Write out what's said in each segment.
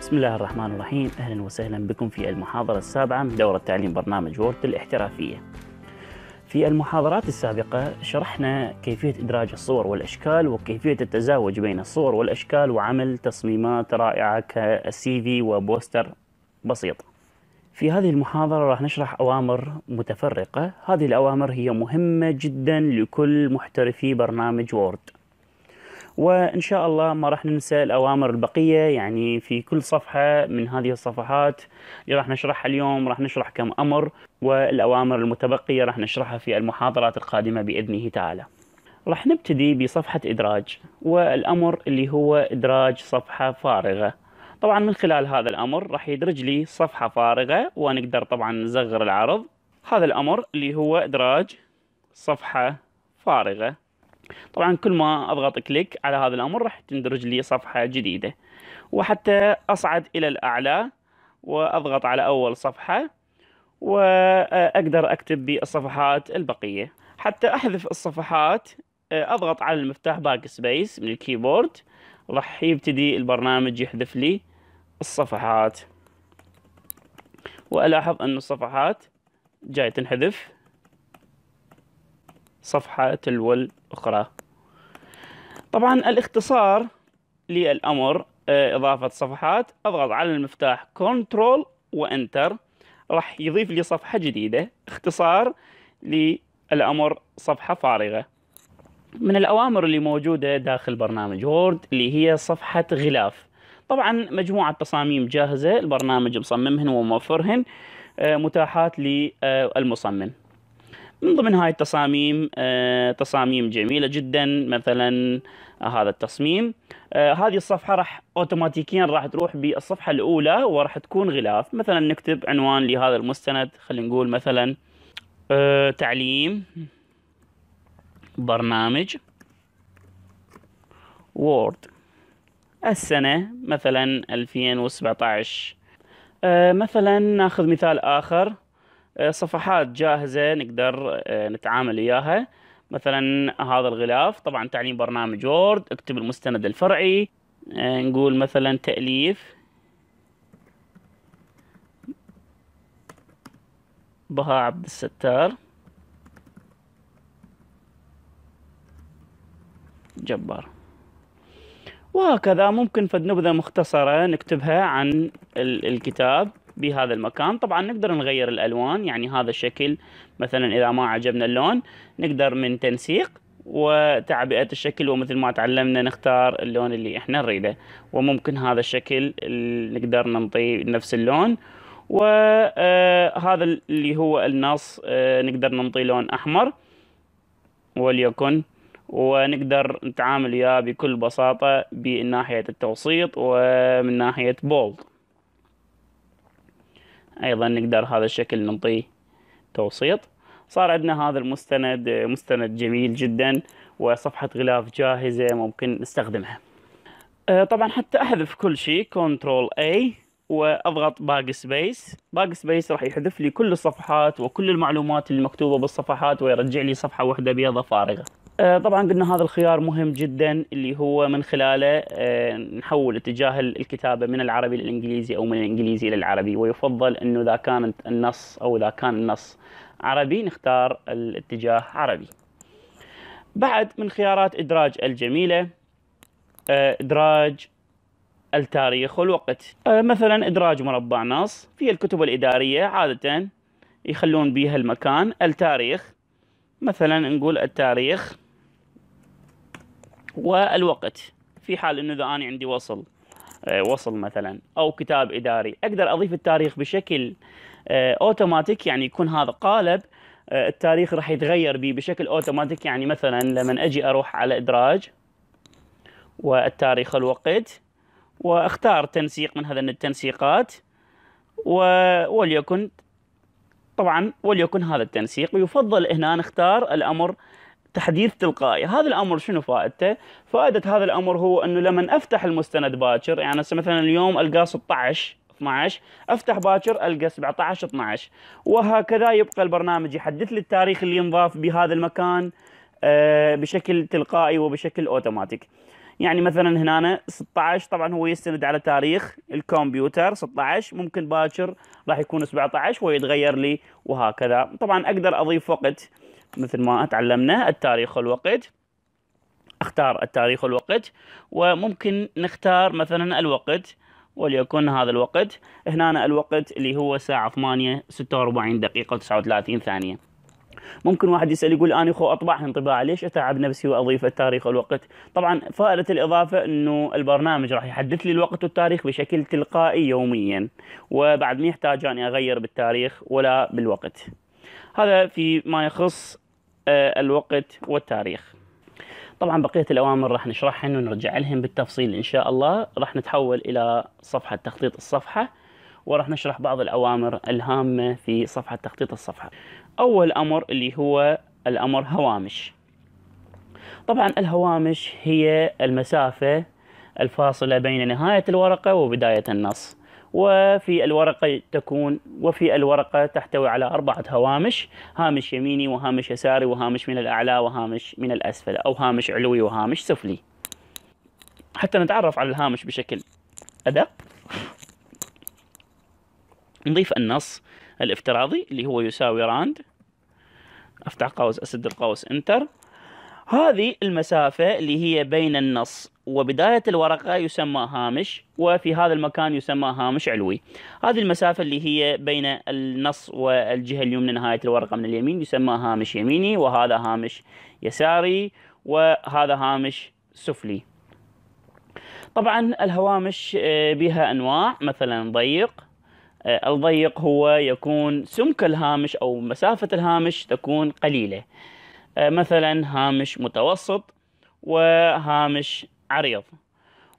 بسم الله الرحمن الرحيم أهلا وسهلا بكم في المحاضرة السابعة من دورة تعليم برنامج وورد الاحترافية في المحاضرات السابقة شرحنا كيفية إدراج الصور والأشكال وكيفية التزاوج بين الصور والأشكال وعمل تصميمات رائعة كالسي في وبوستر بسيط في هذه المحاضرة راح نشرح أوامر متفرقة هذه الأوامر هي مهمة جدا لكل محترفي برنامج وورد وإن شاء الله ما راح ننسى الأوامر البقية يعني في كل صفحة من هذه الصفحات اللي راح نشرحها اليوم راح نشرح كم أمر والأوامر المتبقية راح نشرحها في المحاضرات القادمة بإذنه تعالى راح نبتدي بصفحة إدراج والأمر اللي هو إدراج صفحة فارغة طبعا من خلال هذا الأمر راح يدرج لي صفحة فارغة ونقدر طبعا نصغر العرض هذا الأمر اللي هو إدراج صفحة فارغة طبعا كل ما اضغط كليك على هذا الامر راح تندرج لي صفحة جديدة وحتى اصعد الى الاعلى واضغط على اول صفحة واقدر اكتب بالصفحات البقية حتى احذف الصفحات اضغط على المفتاح باك سبيس من الكيبورد راح يبتدي البرنامج يحذف لي الصفحات والاحظ ان الصفحات جاي تنحذف صفحة تلو الأخرى طبعا الاختصار للأمر آه، إضافة صفحات أضغط على المفتاح Ctrl وإنتر راح يضيف لي صفحة جديدة اختصار للأمر صفحة فارغة من الأوامر اللي موجودة داخل برنامج وورد اللي هي صفحة غلاف طبعا مجموعة تصاميم جاهزة البرنامج مصممهن وموفرهن آه، متاحات للمصمم من ضمن هاي التصاميم آه، تصاميم جميلة جدا مثلا آه، هذا التصميم آه، هذه الصفحة راح اوتوماتيكيا راح تروح بالصفحة الأولى وراح تكون غلاف مثلا نكتب عنوان لهذا المستند خلينا نقول مثلا تعليم برنامج وورد السنة مثلا 2017 مثلا ناخذ مثال آخر آه، صفحات جاهزة نقدر آه، نتعامل إياها مثلا هذا الغلاف طبعا تعليم برنامج وورد اكتب المستند الفرعي آه، نقول مثلا تأليف بها عبد الستار جبار وهكذا ممكن فد نبذة مختصرة نكتبها عن الكتاب بهذا المكان طبعا نقدر نغير الألوان يعني هذا الشكل مثلا إذا ما عجبنا اللون نقدر من تنسيق وتعبئة الشكل ومثل ما تعلمنا نختار اللون اللي احنا نريده وممكن هذا الشكل نقدر ننطي نفس اللون وهذا آه، اللي هو النص آه، نقدر ننطي لون أحمر وليكن ونقدر نتعامل وياه بكل بساطة بناحية التوسيط ومن ناحية بولد ايضا نقدر هذا الشكل نعطيه توسيط صار عندنا هذا المستند مستند جميل جدا وصفحة غلاف جاهزة ممكن نستخدمها أه، طبعا حتى احذف كل شيء كنترول اي واضغط باك سبيس باك سبيس راح يحذف لي كل الصفحات وكل المعلومات المكتوبة بالصفحات ويرجع لي صفحة واحدة بيضة فارغة آه، طبعا قلنا هذا الخيار مهم جدا اللي هو من خلاله آه، نحول اتجاه الكتابه من العربي للانجليزي او من الانجليزي الى العربي ويفضل انه اذا كانت النص او اذا كان النص عربي نختار الاتجاه عربي. بعد من خيارات ادراج الجميله آه، ادراج التاريخ والوقت مثلا ادراج مربع نص في الكتب الاداريه عاده يخلون بيها المكان التاريخ مثلا نقول التاريخ والوقت في حال انه اذا انا عندي وصل آه، وصل مثلا او كتاب اداري اقدر اضيف التاريخ بشكل آه، اوتوماتيك يعني يكون هذا قالب آه، التاريخ راح يتغير بي بشكل اوتوماتيك يعني مثلا لما اجي اروح على ادراج والتاريخ الوقت واختار تنسيق من هذا التنسيقات و... وليكن طبعا وليكن هذا التنسيق ويفضل هنا نختار الامر تحديث تلقائي هذا الامر شنو فائدته فائده هذا الامر هو انه لما افتح المستند باكر يعني هسه مثلا اليوم القاه 16 12 افتح باكر القى 17 12 وهكذا يبقى البرنامج يحدث لي التاريخ اللي ينضاف بهذا المكان آه، بشكل تلقائي وبشكل اوتوماتيك يعني مثلا هنا 16 طبعا هو يستند على تاريخ الكمبيوتر 16 ممكن باكر راح يكون 17 ويتغير لي وهكذا طبعا اقدر اضيف وقت مثل ما تعلمنا التاريخ والوقت اختار التاريخ والوقت وممكن نختار مثلا الوقت وليكن هذا الوقت هنا الوقت اللي هو ساعة 8 46 دقيقة 39 ثانية ممكن واحد يسأل يقول أنا أخو أطبعها انطباع ليش أتعب نفسي وأضيف التاريخ والوقت طبعا فائدة الإضافة أنه البرنامج راح يحدث لي الوقت والتاريخ بشكل تلقائي يوميا وبعد ما يحتاج أني أغير بالتاريخ ولا بالوقت هذا في ما يخص آه، الوقت والتاريخ طبعا بقية الأوامر راح نشرحهن ونرجع لهم بالتفصيل إن شاء الله راح نتحول إلى صفحة تخطيط الصفحة وراح نشرح بعض الأوامر الهامة في صفحة تخطيط الصفحة أول أمر اللي هو الأمر هوامش طبعا الهوامش هي المسافة الفاصلة بين نهاية الورقة وبداية النص وفي الورقة تكون وفي الورقة تحتوي على أربعة هوامش هامش يميني وهامش يساري وهامش من الأعلى وهامش من الأسفل أو هامش علوي وهامش سفلي حتى نتعرف على الهامش بشكل أدق نضيف النص الافتراضي اللي هو يساوي راند افتح قوس اسد القوس انتر هذه المسافة اللي هي بين النص وبداية الورقة يسمى هامش وفي هذا المكان يسمى هامش علوي هذه المسافة اللي هي بين النص والجهة اليمنى نهاية الورقة من اليمين يسمى هامش يميني وهذا هامش يساري وهذا هامش سفلي طبعا الهوامش آه، بها أنواع مثلا ضيق آه، الضيق هو يكون سمك الهامش أو مسافة الهامش تكون قليلة آه، مثلا هامش متوسط وهامش عريض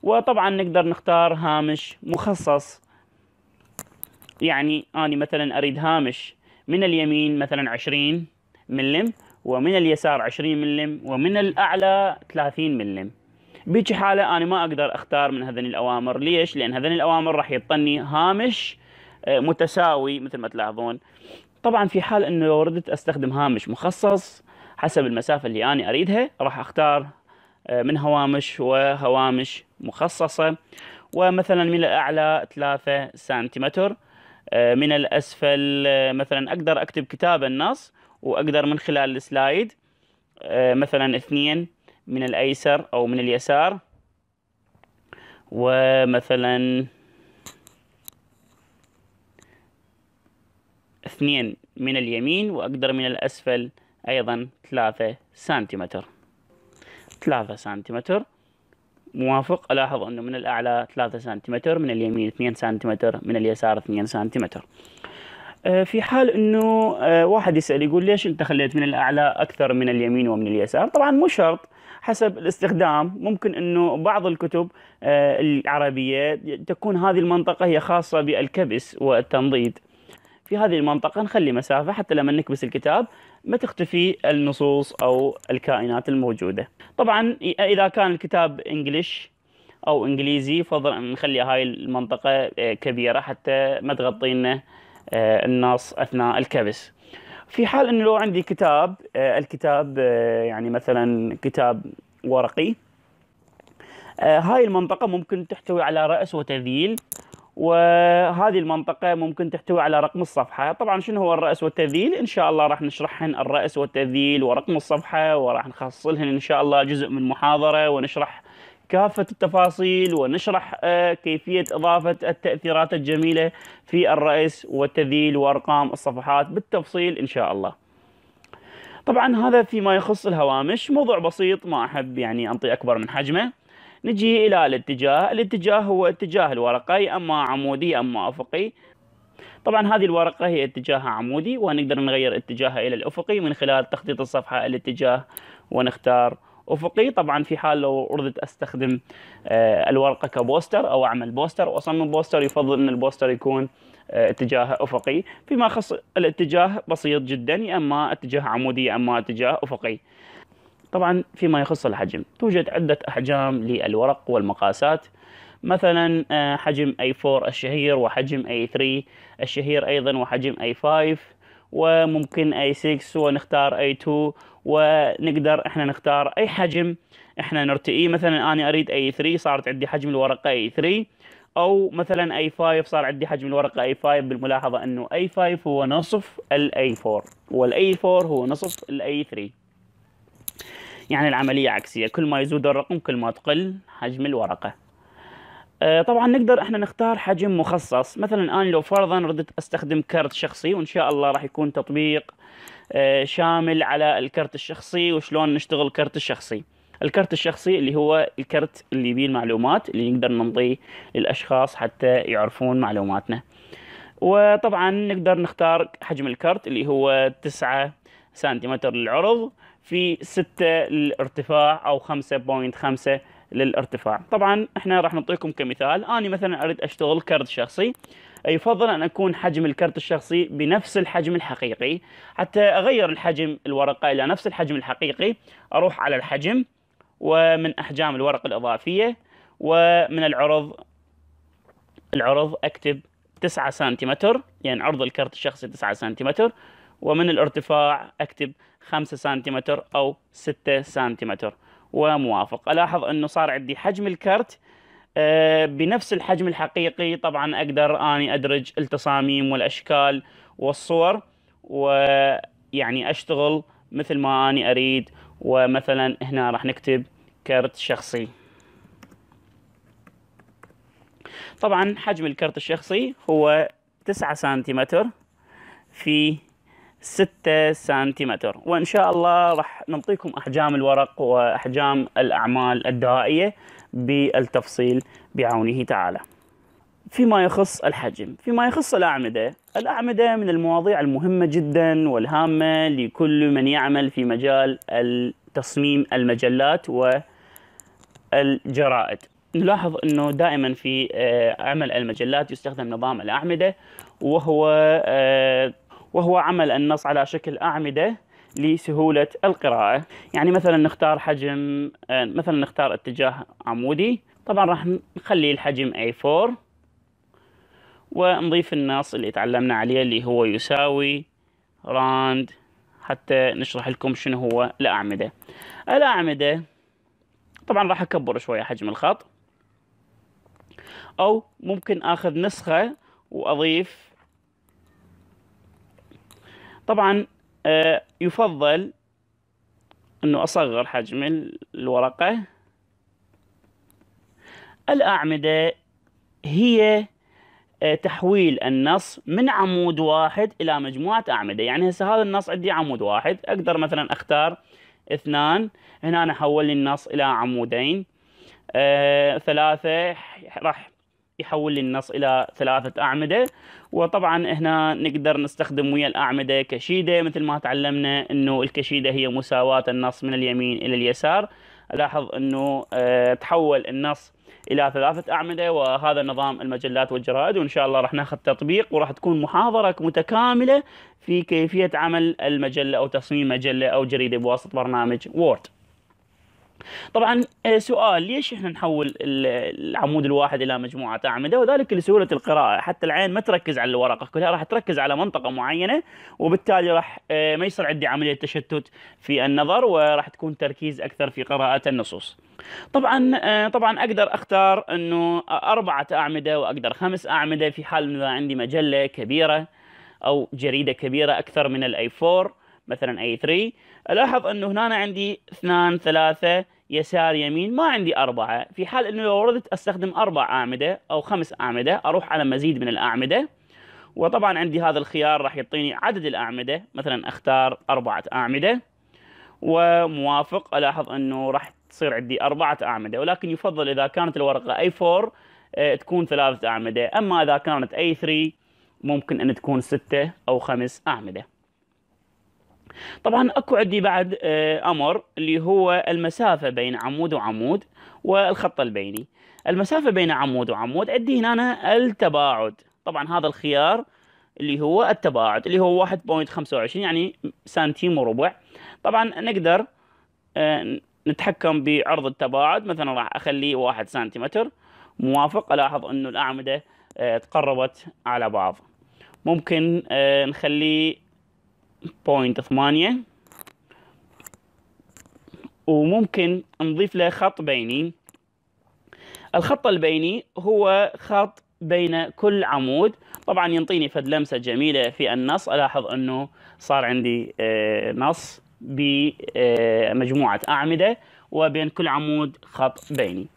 وطبعا نقدر نختار هامش مخصص يعني أنا مثلا أريد هامش من اليمين مثلا 20 ملم ومن اليسار 20 ملم ومن الأعلى 30 ملم بيجي حالة أنا ما أقدر أختار من هذين الأوامر ليش؟ لأن هذين الأوامر راح يطني هامش آه، متساوي مثل ما تلاحظون طبعا في حال أنه لو ردت أستخدم هامش مخصص حسب المسافة اللي أنا أريدها راح أختار آه، من هوامش وهوامش مخصصة ومثلا من الأعلى 3 سنتيمتر آه، من الأسفل آه، مثلا أقدر أكتب كتاب النص وأقدر من خلال السلايد مثلا اثنين من الأيسر أو من اليسار ومثلا اثنين من اليمين وأقدر من الأسفل أيضا ثلاثة سنتيمتر 3 سنتيمتر موافق ألاحظ أنه من الأعلى 3 سنتيمتر من اليمين 2 سنتيمتر من اليسار 2 سنتيمتر آه، في حال انه آه، واحد يسال يقول ليش انت خليت من الاعلى اكثر من اليمين ومن اليسار طبعا مو شرط حسب الاستخدام ممكن انه بعض الكتب آه، العربيه تكون هذه المنطقه هي خاصه بالكبس والتنضيد في هذه المنطقة نخلي مسافة حتى لما نكبس الكتاب ما تختفي النصوص او الكائنات الموجوده طبعا اذا كان الكتاب انجلش او انجليزي أن نخلي هاي المنطقه آه، كبيره حتى ما تغطي لنا النص آه، اثناء الكبس في حال انه لو عندي كتاب آه، الكتاب يعني مثلا كتاب ورقي هاي المنطقه ممكن تحتوي على راس وتذيل وهذه المنطقة ممكن تحتوي على رقم الصفحة طبعا شنو هو الرأس والتذيل إن شاء الله راح نشرحهن الرأس والتذيل ورقم الصفحة وراح نخصصلهن إن شاء الله جزء من محاضرة ونشرح كافة التفاصيل ونشرح آه، كيفية إضافة التأثيرات الجميلة في الرأس والتذيل وأرقام الصفحات بالتفصيل إن شاء الله طبعا هذا فيما يخص الهوامش موضوع بسيط ما أحب يعني أنطي أكبر من حجمه نجي إلى الاتجاه الاتجاه هو اتجاه الورقة أما عمودي أما أفقي طبعا هذه الورقة هي اتجاهها عمودي ونقدر نغير اتجاهها إلى الأفقي من خلال تخطيط الصفحة الاتجاه ونختار افقي طبعا في حال لو اردت استخدم آه، الورقه كبوستر او اعمل بوستر واصمم بوستر يفضل ان البوستر يكون آه، اتجاهه افقي فيما خص الاتجاه بسيط جدا يا اما اتجاه عمودي يا اما اتجاه افقي طبعا فيما يخص الحجم توجد عدة أحجام للورق والمقاسات مثلا آه، حجم A4 الشهير وحجم A3 الشهير أيضا وحجم A5 وممكن A6 ونختار A2 ونقدر احنا نختار أي حجم احنا نرتئيه مثلا أنا أريد A3 صارت عندي حجم الورقة A3 أو مثلا A5 صار عندي حجم الورقة A5 بالملاحظة أنه A5 هو نصف ال 4 وال 4 هو نصف ال 3 يعني العملية عكسية كل ما يزود الرقم كل ما تقل حجم الورقة آه، طبعا نقدر احنا نختار حجم مخصص مثلا انا لو فرضا ردت استخدم كرت شخصي وان شاء الله راح يكون تطبيق آه، شامل على الكرت الشخصي وشلون نشتغل الكرت الشخصي الكرت الشخصي اللي هو الكرت اللي يبيه المعلومات اللي نقدر نمضيه للاشخاص حتى يعرفون معلوماتنا وطبعا نقدر نختار حجم الكرت اللي هو 9 سنتيمتر للعرض في 6 للارتفاع او 5.5 للارتفاع طبعا احنا راح نعطيكم كمثال انا مثلا اريد اشتغل كرت شخصي يفضل ان اكون حجم الكرت الشخصي بنفس الحجم الحقيقي حتى اغير الحجم الورقه الى نفس الحجم الحقيقي اروح على الحجم ومن احجام الورق الاضافيه ومن العرض العرض اكتب 9 سنتيمتر يعني عرض الكرت الشخصي 9 سنتيمتر ومن الارتفاع أكتب 5 سنتيمتر أو 6 سنتيمتر وموافق ألاحظ أنه صار عندي حجم الكرت آه، بنفس الحجم الحقيقي طبعا أقدر أني أدرج التصاميم والأشكال والصور ويعني أشتغل مثل ما أني أريد ومثلا هنا راح نكتب كرت شخصي طبعا حجم الكرت الشخصي هو 9 سنتيمتر في 6 سنتيمتر وإن شاء الله راح نعطيكم أحجام الورق وأحجام الأعمال الدوائية بالتفصيل بعونه تعالى فيما يخص الحجم فيما يخص الأعمدة الأعمدة من المواضيع المهمة جدا والهامة لكل من يعمل في مجال تصميم المجلات والجرائد نلاحظ انه دائما في آه، عمل المجلات يستخدم نظام الاعمده وهو آه، وهو عمل النص على شكل اعمده لسهوله القراءه، يعني مثلا نختار حجم آه، مثلا نختار اتجاه عمودي، طبعا راح نخلي الحجم A4 ونضيف النص اللي تعلمنا عليه اللي هو يساوي راند حتى نشرح لكم شنو هو الاعمده. الاعمده طبعا راح اكبر شويه حجم الخط او ممكن اخذ نسخه واضيف طبعا آه، يفضل انه اصغر حجم الورقه الاعمده هي آه، تحويل النص من عمود واحد الى مجموعه اعمده يعني هسه هذا النص عندي عمود واحد اقدر مثلا اختار اثنان هنا انا حول النص الى عمودين آه، ثلاثة راح يحول لي النص الى ثلاثة اعمدة وطبعا هنا نقدر نستخدم ويا الاعمدة كشيدة مثل ما تعلمنا انه الكشيدة هي مساواة النص من اليمين الى اليسار لاحظ انه آه، تحول النص الى ثلاثة اعمدة وهذا نظام المجلات والجرائد وان شاء الله راح ناخذ تطبيق وراح تكون محاضرة متكاملة في كيفية عمل المجلة او تصميم مجلة او جريدة بواسطة برنامج وورد طبعا آه، سؤال ليش احنا نحول العمود الواحد الى مجموعه اعمده وذلك لسهوله القراءه حتى العين ما تركز على الورقه كلها راح تركز على منطقه معينه وبالتالي راح آه، ما يصير عندي عمليه تشتت في النظر وراح تكون تركيز اكثر في قراءه النصوص طبعا آه، طبعا اقدر اختار انه اربعه اعمده واقدر خمس اعمده في حال اذا عندي مجله كبيره او جريده كبيره اكثر من الاي 4 مثلا اي 3 الاحظ انه هنا عندي اثنان ثلاثة يسار يمين ما عندي أربعة في حال أنه لو أردت أستخدم أربع أعمدة أو خمس أعمدة أروح على مزيد من الأعمدة وطبعا عندي هذا الخيار راح يعطيني عدد الأعمدة مثلا أختار أربعة أعمدة وموافق ألاحظ أنه راح تصير عندي أربعة أعمدة ولكن يفضل إذا كانت الورقة أي آه، 4 تكون ثلاثة أعمدة أما إذا كانت أي 3 ممكن أن تكون ستة أو خمس أعمدة طبعا اكو عندي بعد آه، امر اللي هو المسافه بين عمود وعمود والخط البيني المسافه بين عمود وعمود عندي هنا التباعد طبعا هذا الخيار اللي هو التباعد اللي هو 1.25 يعني سنتيم وربع طبعا نقدر آه، نتحكم بعرض التباعد مثلا راح اخليه 1 سنتيمتر موافق الاحظ انه الاعمده آه، تقربت على بعض ممكن نخليه بوينت ثمانية وممكن نضيف له خط بيني الخط البيني هو خط بين كل عمود طبعا ينطيني فد لمسة جميلة في النص ألاحظ أنه صار عندي آه، نص بمجموعة آه، أعمدة وبين كل عمود خط بيني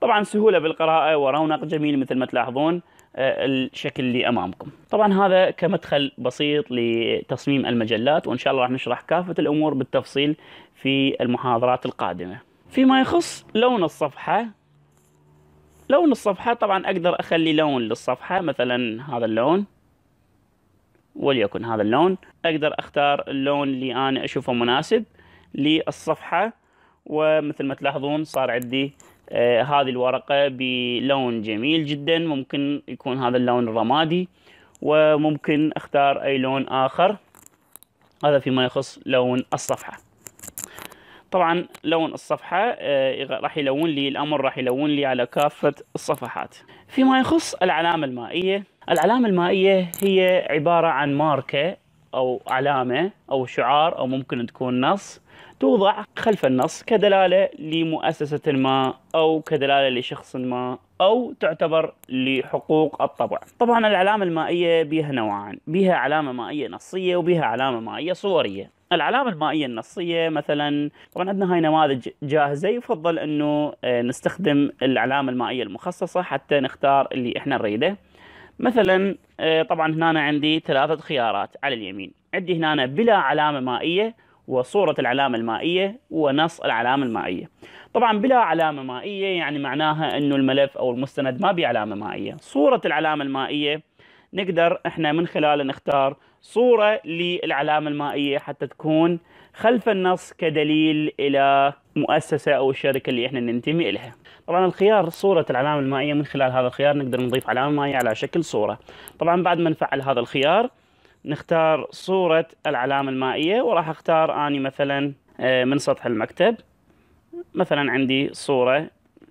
طبعا سهولة بالقراءة ورونق جميل مثل ما تلاحظون آه، الشكل اللي امامكم طبعا هذا كمدخل بسيط لتصميم المجلات وان شاء الله راح نشرح كافه الامور بالتفصيل في المحاضرات القادمه فيما يخص لون الصفحه لون الصفحه طبعا اقدر اخلي لون للصفحه مثلا هذا اللون وليكن هذا اللون اقدر اختار اللون اللي انا اشوفه مناسب للصفحه ومثل ما تلاحظون صار عندي آه، هذه الورقة بلون جميل جدا ممكن يكون هذا اللون الرمادي وممكن اختار اي لون اخر هذا فيما يخص لون الصفحة طبعا لون الصفحة آه، راح يلون لي الامر راح يلون لي على كافة الصفحات فيما يخص العلامة المائية العلامة المائية هي عبارة عن ماركة او علامة او شعار او ممكن تكون نص توضع خلف النص كدلالة لمؤسسة ما أو كدلالة لشخص ما أو تعتبر لحقوق الطبع طبعا العلامة المائية بها نوعان بها علامة مائية نصية وبها علامة مائية صورية العلامة المائية النصية مثلا طبعا عندنا هاي نماذج جاهزة يفضل انه آه، نستخدم العلامة المائية المخصصة حتى نختار اللي احنا نريده مثلا آه، طبعا هنا عندي ثلاثة خيارات على اليمين عندي هنا بلا علامة مائية وصورة العلامة المائية ونص العلامة المائية طبعا بلا علامة مائية يعني معناها أنه الملف أو المستند ما بيه علامة مائية صورة العلامة المائية نقدر احنا من خلال نختار صورة للعلامة المائية حتى تكون خلف النص كدليل إلى مؤسسة أو الشركة اللي احنا ننتمي إلها طبعا الخيار صورة العلامة المائية من خلال هذا الخيار نقدر نضيف علامة مائية على شكل صورة طبعا بعد ما نفعل هذا الخيار نختار صورة العلامة المائية وراح اختار اني مثلا آه، من سطح المكتب مثلا عندي صورة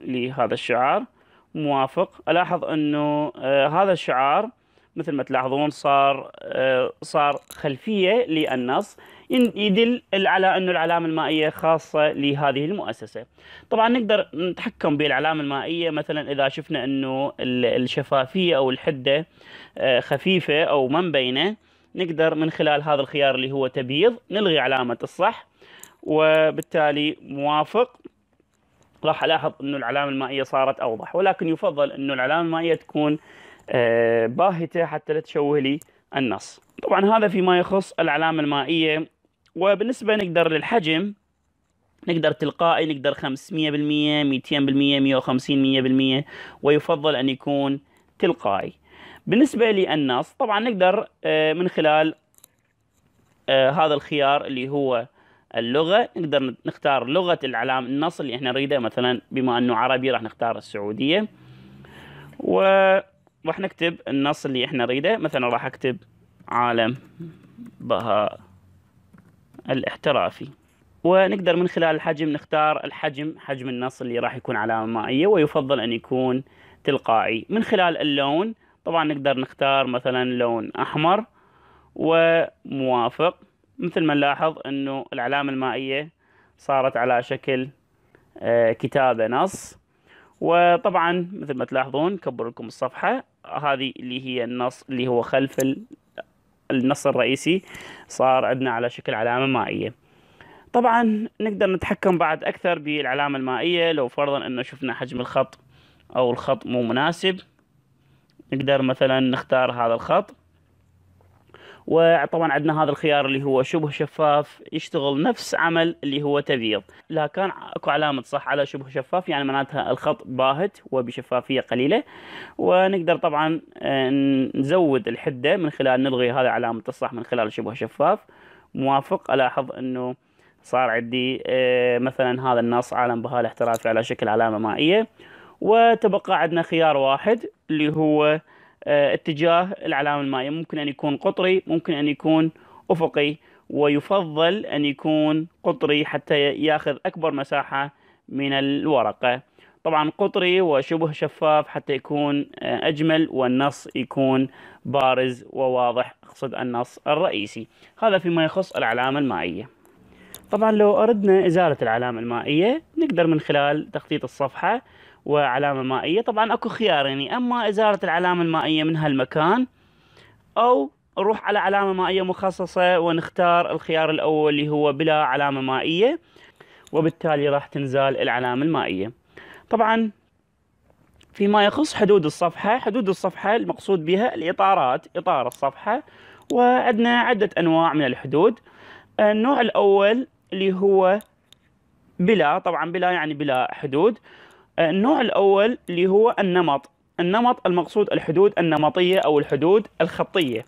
لهذا الشعار موافق الاحظ انه آه، هذا الشعار مثل ما تلاحظون صار آه، صار خلفية للنص يدل على انه العلامه المائيه خاصه لهذه المؤسسه. طبعا نقدر نتحكم بالعلامه المائيه مثلا اذا شفنا انه الشفافيه او الحده خفيفه او ما مبينه نقدر من خلال هذا الخيار اللي هو تبييض نلغي علامة الصح وبالتالي موافق راح ألاحظ أنه العلامة المائية صارت أوضح ولكن يفضل أنه العلامة المائية تكون آه، باهتة حتى لا تشوه لي النص طبعا هذا فيما يخص العلامة المائية وبالنسبة نقدر للحجم نقدر تلقائي نقدر 500% 200% 150% ويفضل أن يكون تلقائي بالنسبة للنص طبعا نقدر آه، من خلال آه، هذا الخيار اللي هو اللغة نقدر نختار لغة العلام النص اللي احنا نريده مثلا بما انه عربي راح نختار السعودية وراح نكتب النص اللي احنا نريده مثلا راح اكتب عالم بهاء الاحترافي ونقدر من خلال الحجم نختار الحجم حجم النص اللي راح يكون علامة مائية ويفضل أن يكون تلقائي من خلال اللون طبعا نقدر نختار مثلا لون أحمر وموافق مثل ما نلاحظ أنه العلامة المائية صارت على شكل آه، كتابة نص وطبعا مثل ما تلاحظون كبر لكم الصفحة هذه اللي هي النص اللي هو خلف النص الرئيسي صار عندنا على شكل علامة مائية طبعا نقدر نتحكم بعد أكثر بالعلامة المائية لو فرضا أنه شفنا حجم الخط أو الخط مو مناسب نقدر مثلا نختار هذا الخط وطبعا عندنا هذا الخيار اللي هو شبه شفاف يشتغل نفس عمل اللي هو تبييض لا كان اكو علامة صح على شبه شفاف يعني معناتها الخط باهت وبشفافية قليلة ونقدر طبعا آه، نزود الحدة من خلال نلغي هذا علامة الصح من خلال شبه شفاف موافق الاحظ انه صار عندي آه، مثلا هذا النص عالم بها الاحترافي على شكل علامة مائية وتبقى عندنا خيار واحد اللي هو آه، اتجاه العلامة المائية ممكن أن يكون قطري ممكن أن يكون أفقي ويفضل أن يكون قطري حتى ياخذ أكبر مساحة من الورقة طبعا قطري وشبه شفاف حتى يكون آه، أجمل والنص يكون بارز وواضح أقصد النص الرئيسي هذا فيما يخص العلامة المائية طبعا لو أردنا إزالة العلامة المائية نقدر من خلال تخطيط الصفحة وعلامة مائية طبعا اكو خيارين يعني اما ازالة العلامة المائية من هالمكان او نروح على علامة مائية مخصصة ونختار الخيار الاول اللي هو بلا علامة مائية وبالتالي راح تنزال العلامة المائية طبعا فيما يخص حدود الصفحة حدود الصفحة المقصود بها الإطارات إطار الصفحة وعندنا عدة أنواع من الحدود النوع الأول اللي هو بلا طبعا بلا يعني بلا حدود آه، النوع الأول اللي هو النمط النمط المقصود الحدود النمطية أو الحدود الخطية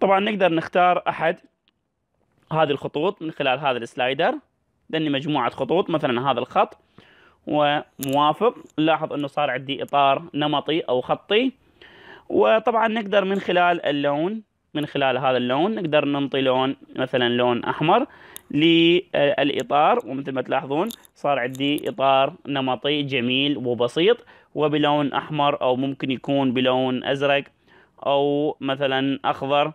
طبعا نقدر نختار أحد هذه الخطوط من خلال هذا السلايدر لأني مجموعة خطوط مثلا هذا الخط وموافق نلاحظ أنه صار عندي إطار نمطي أو خطي وطبعا نقدر من خلال اللون من خلال هذا اللون نقدر ننطي لون مثلا لون أحمر للإطار ومثل ما تلاحظون صار عندي إطار نمطي جميل وبسيط وبلون أحمر أو ممكن يكون بلون أزرق أو مثلا أخضر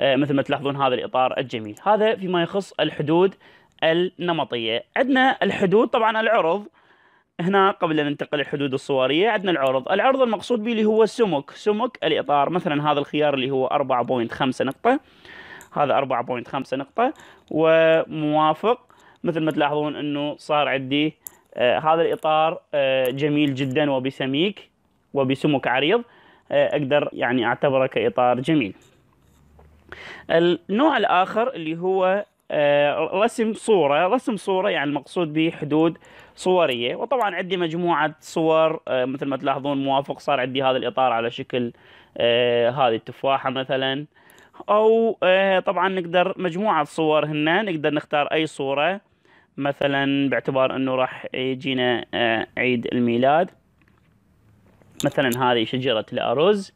آه، مثل ما تلاحظون هذا الإطار الجميل هذا فيما يخص الحدود النمطية عندنا الحدود طبعا العرض هنا قبل أن ننتقل للحدود الصورية عندنا العرض العرض المقصود به اللي هو سمك سمك الإطار مثلا هذا الخيار اللي هو 4.5 نقطة هذا 4.5 نقطة وموافق مثل ما تلاحظون انه صار عندي آه هذا الاطار آه جميل جدا وبسميك وبسمك عريض آه اقدر يعني اعتبره كاطار جميل النوع الاخر اللي هو آه، رسم صورة رسم صورة يعني المقصود به حدود صورية وطبعا عندي مجموعة صور آه، مثل ما تلاحظون موافق صار عندي هذا الإطار على شكل آه، هذه التفاحة مثلا او آه، طبعا نقدر مجموعه صور هنا نقدر نختار اي صوره مثلا باعتبار انه راح يجينا آه، عيد الميلاد مثلا هذه شجره الارز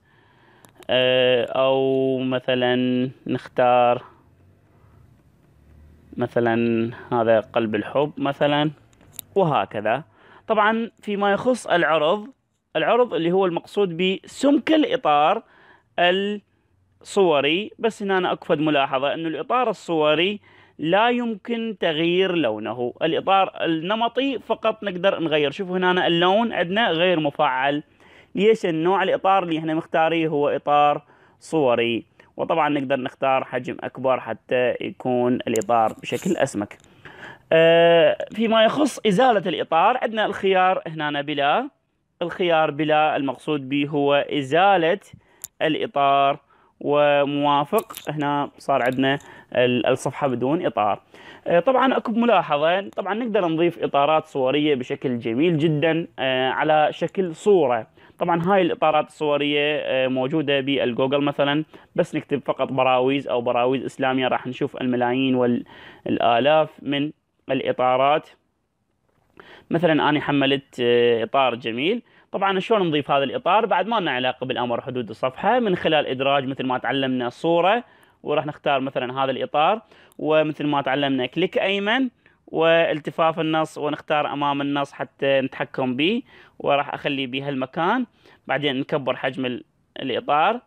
آه، او مثلا نختار مثلا هذا قلب الحب مثلا وهكذا طبعا فيما يخص العرض العرض اللي هو المقصود بسمك الاطار ال صوري بس هنا أنا أكفد ملاحظة أن الإطار الصوري لا يمكن تغيير لونه الإطار النمطي فقط نقدر نغير شوفوا هنا أنا اللون عندنا غير مفعل ليش النوع الإطار اللي احنا مختاريه هو إطار صوري وطبعا نقدر نختار حجم أكبر حتى يكون الإطار بشكل أسمك آه فيما يخص إزالة الإطار عندنا الخيار هنا بلا الخيار بلا المقصود به هو إزالة الإطار وموافق هنا صار عندنا الصفحه بدون اطار آه، طبعا اكو ملاحظه طبعا نقدر نضيف اطارات صوريه بشكل جميل جدا آه، على شكل صوره طبعا هاي الاطارات الصوريه آه، موجوده بالجوجل مثلا بس نكتب فقط براويز او براويز اسلاميه راح نشوف الملايين والالاف من الاطارات مثلا انا حملت اطار جميل طبعا شلون نضيف هذا الاطار بعد ما لنا علاقه بالامر حدود الصفحه من خلال ادراج مثل ما تعلمنا صوره وراح نختار مثلا هذا الاطار ومثل ما تعلمنا كليك ايمن والتفاف النص ونختار امام النص حتى نتحكم به وراح اخليه بهالمكان بعدين نكبر حجم الاطار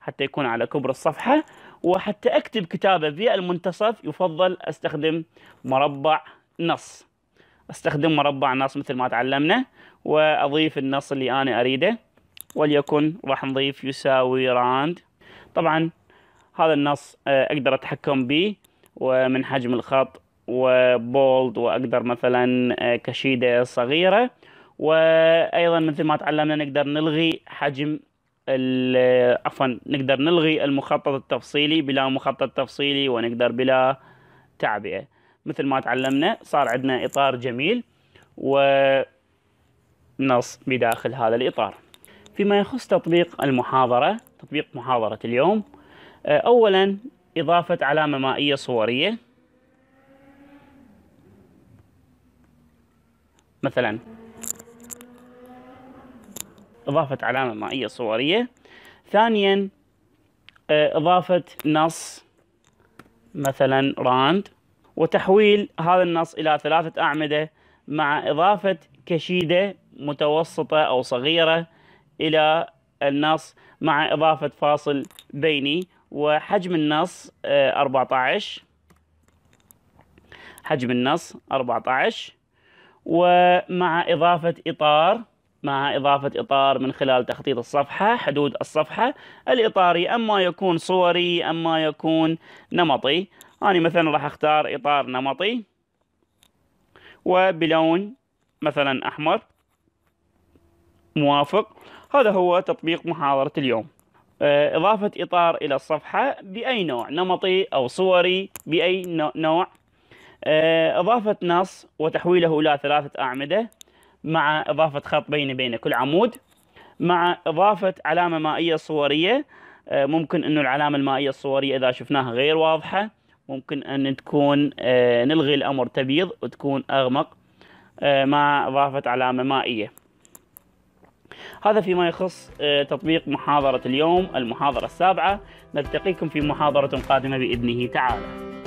حتى يكون على كبر الصفحه وحتى اكتب كتابه في المنتصف يفضل استخدم مربع نص استخدم مربع نص مثل ما تعلمنا وأضيف النص اللي أنا أريده وليكن راح نضيف يساوي راند طبعا هذا النص آه، أقدر أتحكم به ومن حجم الخط وبولد وأقدر مثلا آه، كشيدة صغيرة وأيضا مثل ما تعلمنا نقدر نلغي حجم آه، عفوا نقدر نلغي المخطط التفصيلي بلا مخطط تفصيلي ونقدر بلا تعبئة مثل ما تعلمنا صار عندنا إطار جميل و نص بداخل هذا الإطار فيما يخص تطبيق المحاضرة تطبيق محاضرة اليوم آه، أولا إضافة علامة مائية صورية مثلا إضافة علامة مائية صورية ثانيا آه، إضافة نص مثلا راند وتحويل هذا النص إلى ثلاثة أعمدة مع إضافة كشيدة متوسطة أو صغيرة إلى النص مع إضافة فاصل بيني وحجم النص 14 آه، حجم النص 14 ومع إضافة إطار مع إضافة إطار من خلال تخطيط الصفحة حدود الصفحة الإطاري أما يكون صوري أما يكون نمطي أنا مثلا راح أختار إطار نمطي وبلون مثلا أحمر موافق هذا هو تطبيق محاضرة اليوم آه، إضافة إطار إلى الصفحة بأي نوع نمطي أو صوري بأي نوع آه، إضافة نص وتحويله إلى ثلاثة أعمدة مع إضافة خط بين بين كل عمود مع إضافة علامة مائية صورية آه، ممكن أنه العلامة المائية الصورية إذا شفناها غير واضحة ممكن أن تكون نلغي الأمر تبيض وتكون أغمق آه، مع إضافة علامة مائية هذا فيما يخص آه، تطبيق محاضرة اليوم المحاضرة السابعة نلتقيكم في محاضرة قادمة بإذنه تعالى